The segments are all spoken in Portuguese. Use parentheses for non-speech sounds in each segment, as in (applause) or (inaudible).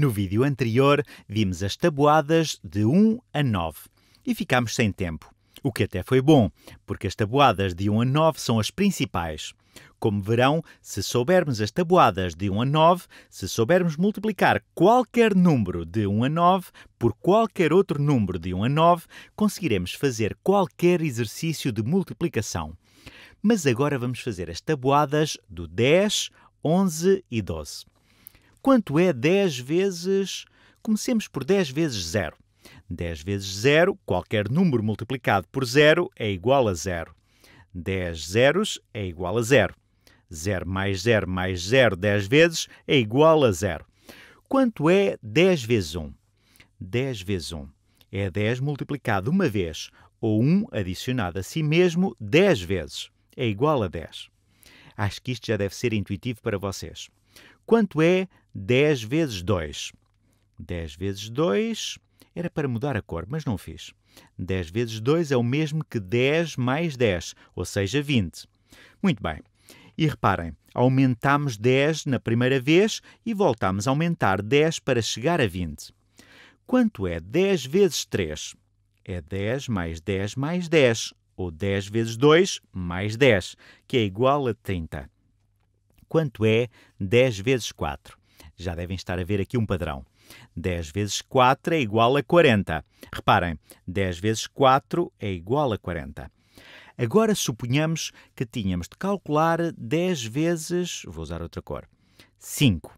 No vídeo anterior, vimos as tabuadas de 1 a 9 e ficámos sem tempo. O que até foi bom, porque as tabuadas de 1 a 9 são as principais. Como verão, se soubermos as tabuadas de 1 a 9, se soubermos multiplicar qualquer número de 1 a 9 por qualquer outro número de 1 a 9, conseguiremos fazer qualquer exercício de multiplicação. Mas agora vamos fazer as tabuadas do 10, 11 e 12. Quanto é 10 vezes. Comecemos por 10 vezes 0. 10 vezes 0, qualquer número multiplicado por 0 é igual a 0. 10 zeros é igual a 0. 0 mais 0 mais 0 10 vezes é igual a 0. Quanto é 10 vezes 1? 10 vezes 1 é 10 multiplicado uma vez, ou 1 adicionado a si mesmo 10 vezes. É igual a 10. Acho que isto já deve ser intuitivo para vocês. Quanto é 10 vezes 2? 10 vezes 2 era para mudar a cor, mas não fiz. 10 vezes 2 é o mesmo que 10 mais 10, ou seja, 20. Muito bem. E reparem, aumentámos 10 na primeira vez e voltámos a aumentar 10 para chegar a 20. Quanto é 10 vezes 3? É 10 mais 10 mais 10, ou 10 vezes 2 mais 10, que é igual a 30 quanto é 10 vezes 4. Já devem estar a ver aqui um padrão. 10 vezes 4 é igual a 40. Reparem, 10 vezes 4 é igual a 40. Agora suponhamos que tínhamos de calcular 10 vezes, vou usar outra cor, 5.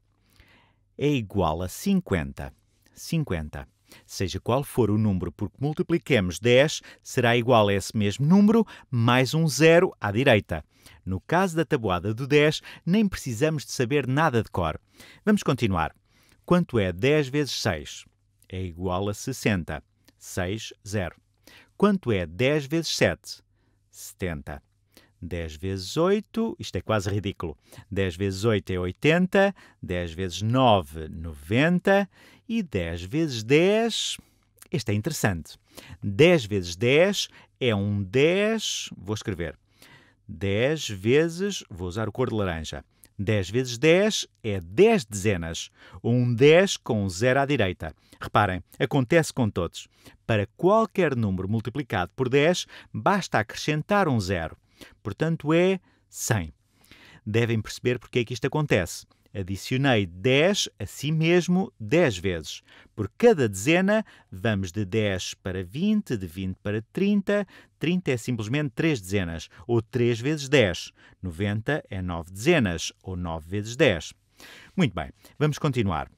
É igual a 50. 50. Seja qual for o número por que multipliquemos 10, será igual a esse mesmo número mais um zero à direita. No caso da tabuada do 10, nem precisamos de saber nada de cor. Vamos continuar. Quanto é 10 vezes 6? É igual a 60. 6, 0. Quanto é 10 vezes 7? 70. 10 vezes 8, isto é quase ridículo. 10 vezes 8 é 80, 10 vezes 9, 90 e 10 vezes 10, isto é interessante. 10 vezes 10 é um 10, vou escrever. 10 vezes, vou usar o cor de laranja. 10 vezes 10 é 10 dezenas, um 10 com 0 à direita. Reparem, acontece com todos. Para qualquer número multiplicado por 10, basta acrescentar um zero. Portanto, é 100. Devem perceber porque é que isto acontece. Adicionei 10 a si mesmo 10 vezes. Por cada dezena, vamos de 10 para 20, de 20 para 30. 30 é simplesmente 3 dezenas, ou 3 vezes 10. 90 é 9 dezenas, ou 9 vezes 10. Muito bem, vamos continuar.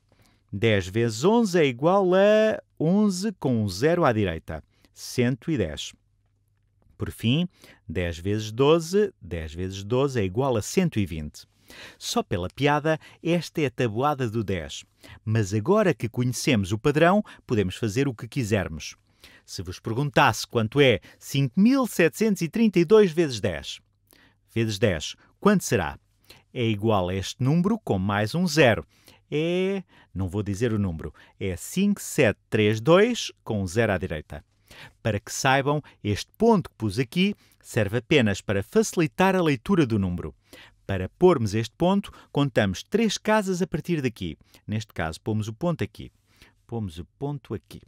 10 vezes 11 é igual a 11 com um zero à direita, 110. Por fim, 10 vezes 12, 10 vezes 12 é igual a 120. Só pela piada, esta é a tabuada do 10. Mas agora que conhecemos o padrão, podemos fazer o que quisermos. Se vos perguntasse quanto é 5.732 vezes 10, vezes 10, quanto será? É igual a este número com mais um zero. É, não vou dizer o número, é 5732 com um zero à direita. Para que saibam, este ponto que pus aqui serve apenas para facilitar a leitura do número. Para pormos este ponto, contamos três casas a partir daqui. Neste caso, pomos o ponto aqui. Pomos o ponto aqui.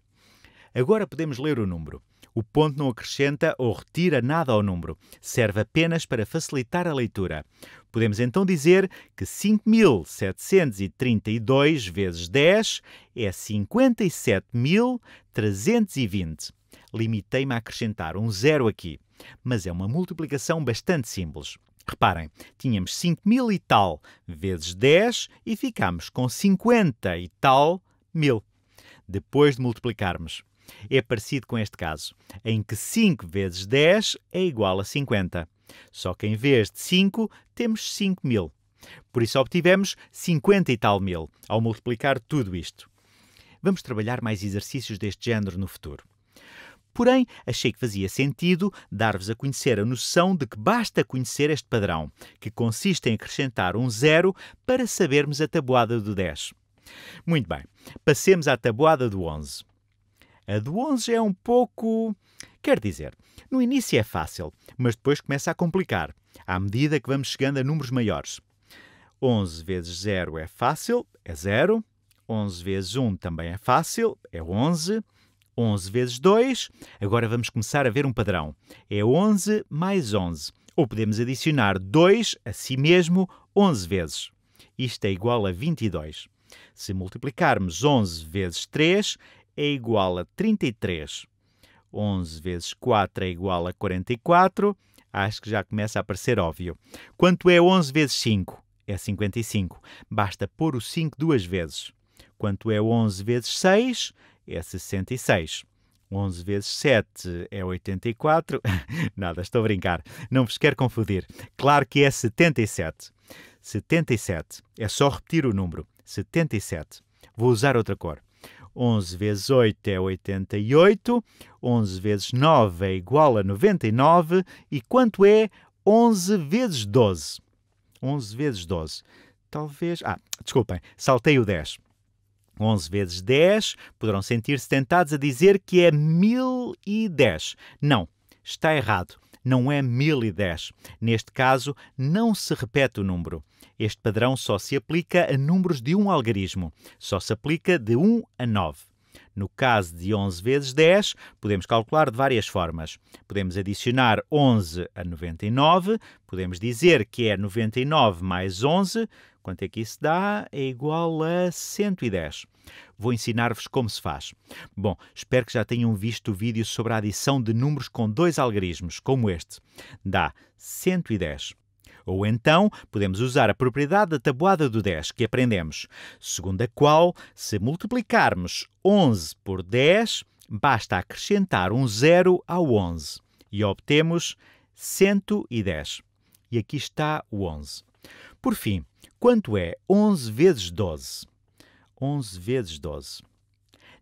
Agora podemos ler o número. O ponto não acrescenta ou retira nada ao número, serve apenas para facilitar a leitura. Podemos então dizer que 5.732 vezes 10 é 57.320 limitei-me a acrescentar um zero aqui, mas é uma multiplicação bastante simples. Reparem, tínhamos 5000 mil e tal vezes 10 e ficámos com 50 e tal mil. Depois de multiplicarmos, é parecido com este caso, em que 5 vezes 10 é igual a 50. Só que em vez de 5, temos 5000. mil. Por isso obtivemos 50 e tal mil ao multiplicar tudo isto. Vamos trabalhar mais exercícios deste género no futuro. Porém, achei que fazia sentido dar-vos a conhecer a noção de que basta conhecer este padrão, que consiste em acrescentar um zero para sabermos a tabuada do 10. Muito bem, passemos à tabuada do 11. A do 11 é um pouco. Quer dizer, no início é fácil, mas depois começa a complicar, à medida que vamos chegando a números maiores. 11 vezes 0 é fácil, é 0. 11 vezes 1 também é fácil, é 11. 11 vezes 2, agora vamos começar a ver um padrão. É 11 mais 11. Ou podemos adicionar 2 a si mesmo 11 vezes. Isto é igual a 22. Se multiplicarmos 11 vezes 3, é igual a 33. 11 vezes 4 é igual a 44. Acho que já começa a parecer óbvio. Quanto é 11 vezes 5? É 55. Basta pôr o 5 duas vezes. Quanto é 11 vezes 6? é 66. 11 vezes 7 é 84. (laughs) Nada, estou a brincar. Não vos quero confundir. Claro que é 77. 77. É só repetir o número. 77. Vou usar outra cor. 11 vezes 8 é 88, 11 vezes 9 é igual a 99, e quanto é 11 vezes 12? 11 vezes 12. Talvez. Ah, desculpem, saltei o 10. 11 vezes 10, poderão sentir-se tentados a dizer que é 1010. Não, está errado. Não é 1010. Neste caso, não se repete o número. Este padrão só se aplica a números de um algarismo. Só se aplica de 1 a 9. No caso de 11 vezes 10, podemos calcular de várias formas. Podemos adicionar 11 a 99, podemos dizer que é 99 mais 11, Quanto é que isso dá? É igual a 110. Vou ensinar-vos como se faz. Bom, espero que já tenham visto o vídeo sobre a adição de números com dois algarismos, como este. Dá 110. Ou então, podemos usar a propriedade da tabuada do 10 que aprendemos, segundo a qual, se multiplicarmos 11 por 10, basta acrescentar um zero ao 11 e obtemos 110. E aqui está o 11. Por fim, Quanto é 11 vezes 12? 11 vezes 12.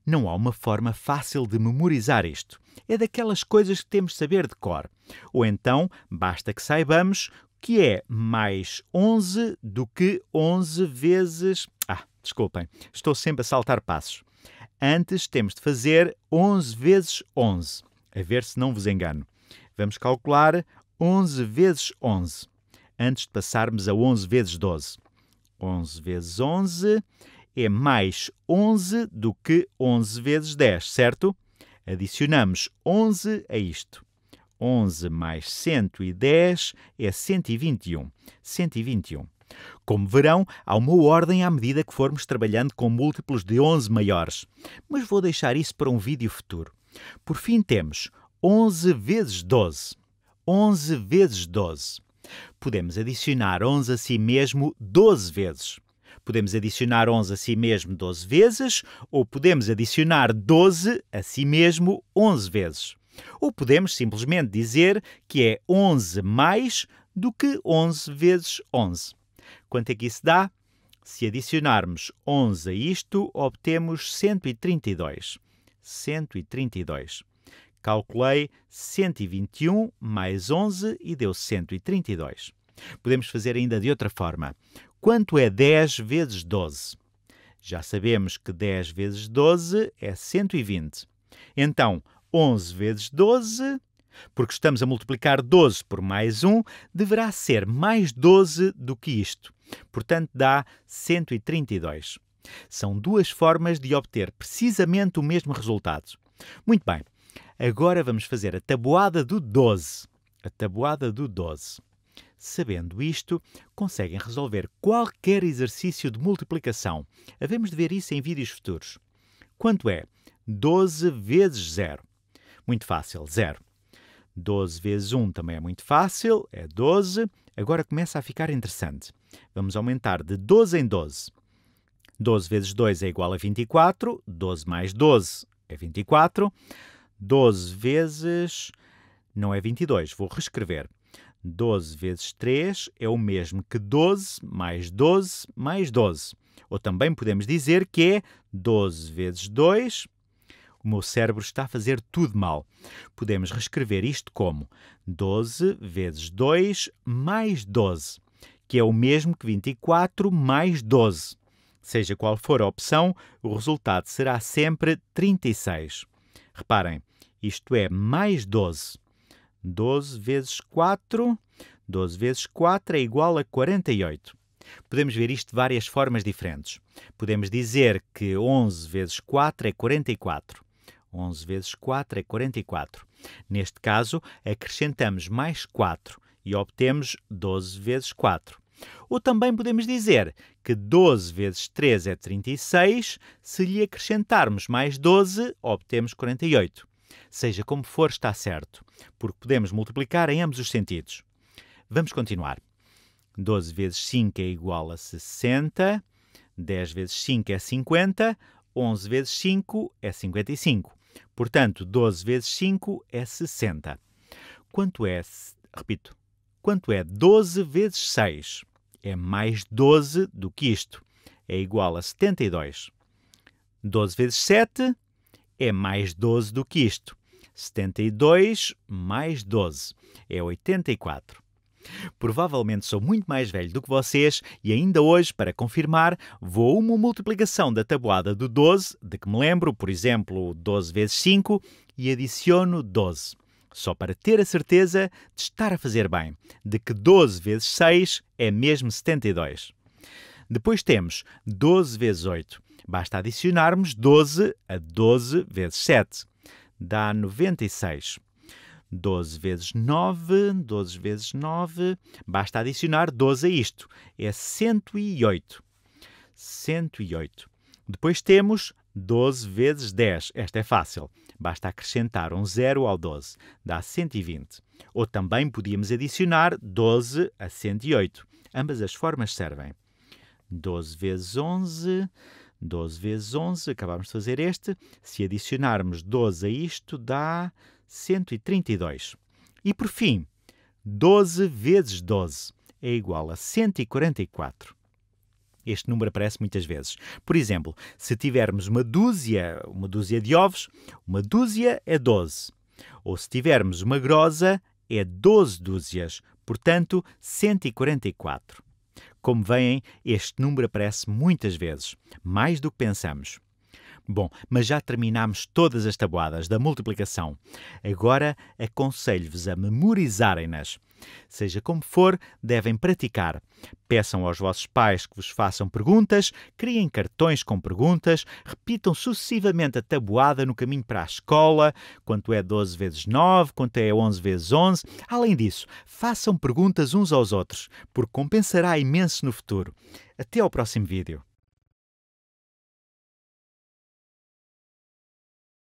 Não há uma forma fácil de memorizar isto. É daquelas coisas que temos de saber de cor. Ou então, basta que saibamos que é mais 11 do que 11 vezes. Ah, desculpem, estou sempre a saltar passos. Antes temos de fazer 11 vezes 11. A ver se não vos engano. Vamos calcular 11 vezes 11, antes de passarmos a 11 vezes 12. 11 vezes 11 é mais 11 do que 11 vezes 10, certo? Adicionamos 11 a isto. 11 mais 110 é 121. 121. Como verão, há uma ordem à medida que formos trabalhando com múltiplos de 11 maiores, mas vou deixar isso para um vídeo futuro. Por fim, temos 11 vezes 12. 11 vezes 12. Podemos adicionar 11 a si mesmo 12 vezes. Podemos adicionar 11 a si mesmo 12 vezes, ou podemos adicionar 12 a si mesmo 11 vezes. Ou podemos simplesmente dizer que é 11 mais do que 11 vezes 11. Quanto é que isso dá? Se adicionarmos 11 a isto, obtemos 132. 132. Calculei 121 mais 11 e deu 132. Podemos fazer ainda de outra forma. Quanto é 10 vezes 12? Já sabemos que 10 vezes 12 é 120. Então, 11 vezes 12, porque estamos a multiplicar 12 por mais 1, deverá ser mais 12 do que isto. Portanto, dá 132. São duas formas de obter precisamente o mesmo resultado. Muito bem, Agora vamos fazer a tabuada do 12. A tabuada do 12. Sabendo isto, conseguem resolver qualquer exercício de multiplicação. Havemos de ver isso em vídeos futuros. Quanto é 12 vezes 0? Muito fácil, 0. 12 vezes 1 também é muito fácil, é 12. Agora começa a ficar interessante. Vamos aumentar de 12 em 12. 12 vezes 2 é igual a 24, 12 mais 12 é 24. 12 vezes. Não é 22, vou reescrever. 12 vezes 3 é o mesmo que 12 mais 12 mais 12. Ou também podemos dizer que é 12 vezes 2. O meu cérebro está a fazer tudo mal. Podemos reescrever isto como 12 vezes 2 mais 12, que é o mesmo que 24 mais 12. Seja qual for a opção, o resultado será sempre 36. Reparem, isto é, mais 12. 12 vezes 4, 12 vezes 4 é igual a 48. Podemos ver isto de várias formas diferentes. Podemos dizer que 11 vezes 4 é 44. 11 vezes 4 é 44. Neste caso, acrescentamos mais 4 e obtemos 12 vezes 4. Ou também podemos dizer que 12 vezes 3 é 36, se lhe acrescentarmos mais 12, obtemos 48. Seja como for, está certo, porque podemos multiplicar em ambos os sentidos. Vamos continuar. 12 vezes 5 é igual a 60, 10 vezes 5 é 50, 11 vezes 5 é 55. Portanto, 12 vezes 5 é 60. Quanto é, repito, quanto é 12 vezes 6? É mais 12 do que isto. É igual a 72. 12 vezes 7 é mais 12 do que isto. 72 mais 12 é 84. Provavelmente sou muito mais velho do que vocês e ainda hoje, para confirmar, vou uma multiplicação da tabuada do 12, de que me lembro, por exemplo, 12 vezes 5, e adiciono 12, só para ter a certeza de estar a fazer bem, de que 12 vezes 6 é mesmo 72. Depois temos 12 vezes 8. Basta adicionarmos 12 a 12 vezes 7. Dá 96. 12 vezes 9, 12 vezes 9, basta adicionar 12 a isto, é 108. 108. Depois temos 12 vezes 10, esta é fácil, basta acrescentar um zero ao 12, dá 120. Ou também podíamos adicionar 12 a 108, ambas as formas servem. 12 vezes 11, 12 vezes 11, acabamos de fazer este. Se adicionarmos 12 a isto, dá 132. E por fim, 12 vezes 12 é igual a 144. Este número aparece muitas vezes. Por exemplo, se tivermos uma dúzia, uma dúzia de ovos, uma dúzia é 12. Ou se tivermos uma grosa, é 12 dúzias, portanto, 144. Como veem, este número aparece muitas vezes, mais do que pensamos. Bom, mas já terminámos todas as tabuadas da multiplicação. Agora aconselho-vos a memorizarem-nas. Seja como for, devem praticar. Peçam aos vossos pais que vos façam perguntas, criem cartões com perguntas, repitam sucessivamente a tabuada no caminho para a escola, quanto é 12 vezes 9, quanto é 11 vezes 11. Além disso, façam perguntas uns aos outros, porque compensará imenso no futuro. Até ao próximo vídeo.